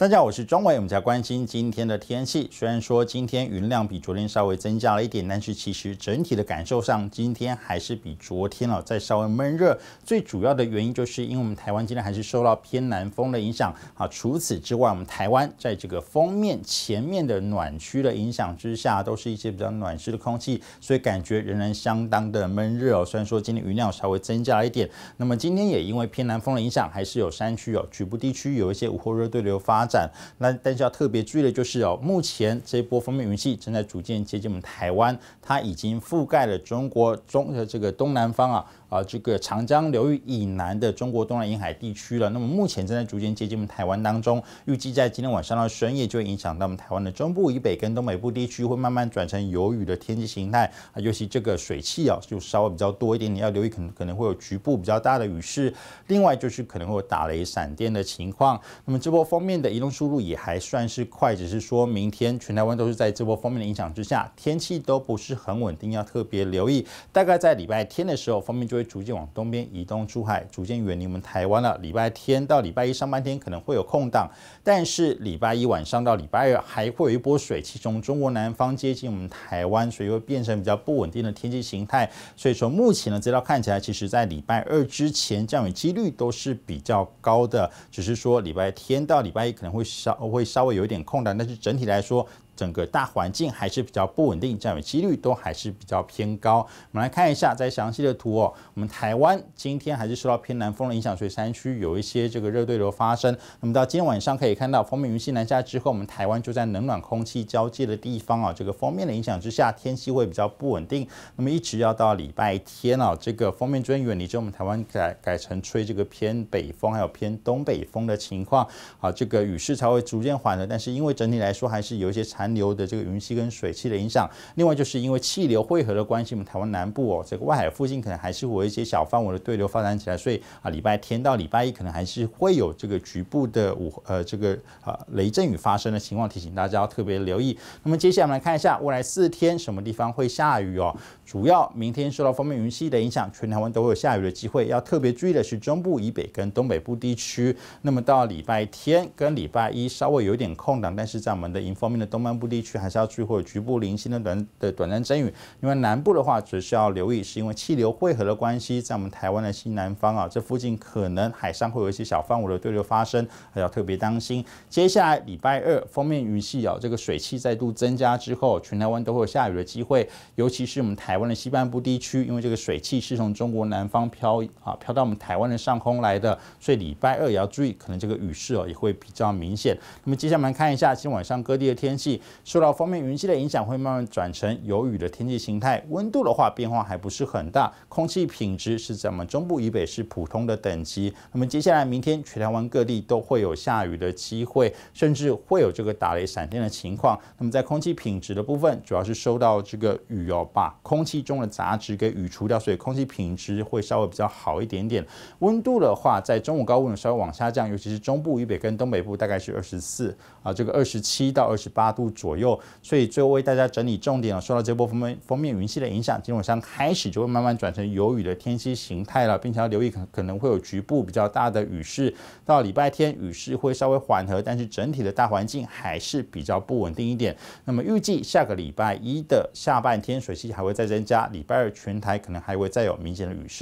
大家好，我是钟伟，我们在关心今天的天气。虽然说今天云量比昨天稍微增加了一点，但是其实整体的感受上，今天还是比昨天哦，再稍微闷热。最主要的原因，就是因为我们台湾今天还是受到偏南风的影响啊。除此之外，我们台湾在这个封面前面的暖区的影响之下，都是一些比较暖湿的空气，所以感觉仍然相当的闷热。哦。虽然说今天云量稍微增加了一点，那么今天也因为偏南风的影响，还是有山区哦，局部地区有一些午后热对流发。展。那但是要特别注意的就是哦，目前这一波封面云系正在逐渐接近我们台湾，它已经覆盖了中国中的这个东南方啊。啊，这个长江流域以南的中国东南沿海地区了，那么目前正在逐渐接近我们台湾当中，预计在今天晚上到深夜就会影响到我们台湾的中部以北跟东北部地区，会慢慢转成有雨的天气形态。啊，尤其这个水汽啊，就稍微比较多一点，你要留意，可能可能会有局部比较大的雨势。另外就是可能会有打雷闪电的情况。那么这波封面的移动速度也还算是快，只是说明天全台湾都是在这波封面的影响之下，天气都不是很稳定，要特别留意。大概在礼拜天的时候，封面就。会逐渐往东边移动，珠海逐渐远离我们台湾了。礼拜天到礼拜一上半天可能会有空档，但是礼拜一晚上到礼拜二还会有一波水气从中国南方接近我们台湾，所以会变成比较不稳定的天气形态。所以从目前的资料看起来，其实在礼拜二之前降雨几率都是比较高的，只是说礼拜天到礼拜一可能会稍会稍微有一点空档，但是整体来说。整个大环境还是比较不稳定，降雨几率都还是比较偏高。我们来看一下，再详细的图哦，我们台湾今天还是受到偏南风的影响，所以山区有一些这个热对流发生。那么到今天晚上可以看到，风面云系南下之后，我们台湾就在冷暖空气交界的地方啊，这个封面的影响之下，天气会比较不稳定。那么一直要到礼拜天哦，这个封面中间远离，之后，我们台湾改改成吹这个偏北风还有偏东北风的情况，好，这个雨势才会逐渐缓和。但是因为整体来说，还是有一些残。流的这个云系跟水汽的影响，另外就是因为气流汇合的关系，我们台湾南部哦，这个外海附近可能还是会有一些小范围的对流发展起来，所以啊，礼拜天到礼拜一可能还是会有这个局部的午呃这个啊雷阵雨发生的情况，提醒大家要特别留意。那么接下来我们来看一下未来四天什么地方会下雨哦。主要明天受到锋面云系的影响，全台湾都会有下雨的机会。要特别注意的是中部以北跟东北部地区。那么到礼拜天跟礼拜一稍微有点空档，但是在我们的迎风面的东南部地区，还是要注意会有局部零星的短的短暂阵雨。因为南部的话，只需要留意，是因为气流汇合的关系，在我们台湾的西南方啊，这附近可能海上会有一些小范围的对流发生，还要特别当心。接下来礼拜二封面云系啊，这个水汽再度增加之后，全台湾都会有下雨的机会，尤其是我们台。湾的西半部地区，因为这个水汽是从中国南方飘啊飘到我们台湾的上空来的，所以礼拜二也要注意，可能这个雨势哦也会比较明显。那么接下来看一下今天晚上各地的天气，受到方面云系的影响，会慢慢转成有雨的天气形态。温度的话变化还不是很大，空气品质是在我们中部以北是普通的等级。那么接下来明天全台湾各地都会有下雨的机会，甚至会有这个打雷闪电的情况。那么在空气品质的部分，主要是受到这个雨哦把空。气中的杂质给雨除掉，所以空气品质会稍微比较好一点点。温度的话，在中午高温稍微往下降，尤其是中部、以北跟东北部大概是二十四啊，这个二十七到二十八度左右。所以最后为大家整理重点啊，受到这波封面封面云系的影响，今天晚上开始就会慢慢转成有雨的天气形态了，并且要留意可可能会有局部比较大的雨势。到礼拜天雨势会稍微缓和，但是整体的大环境还是比较不稳定一点。那么预计下个礼拜一的下半天水系还会在这。加礼拜二全台可能还会再有明显的雨势。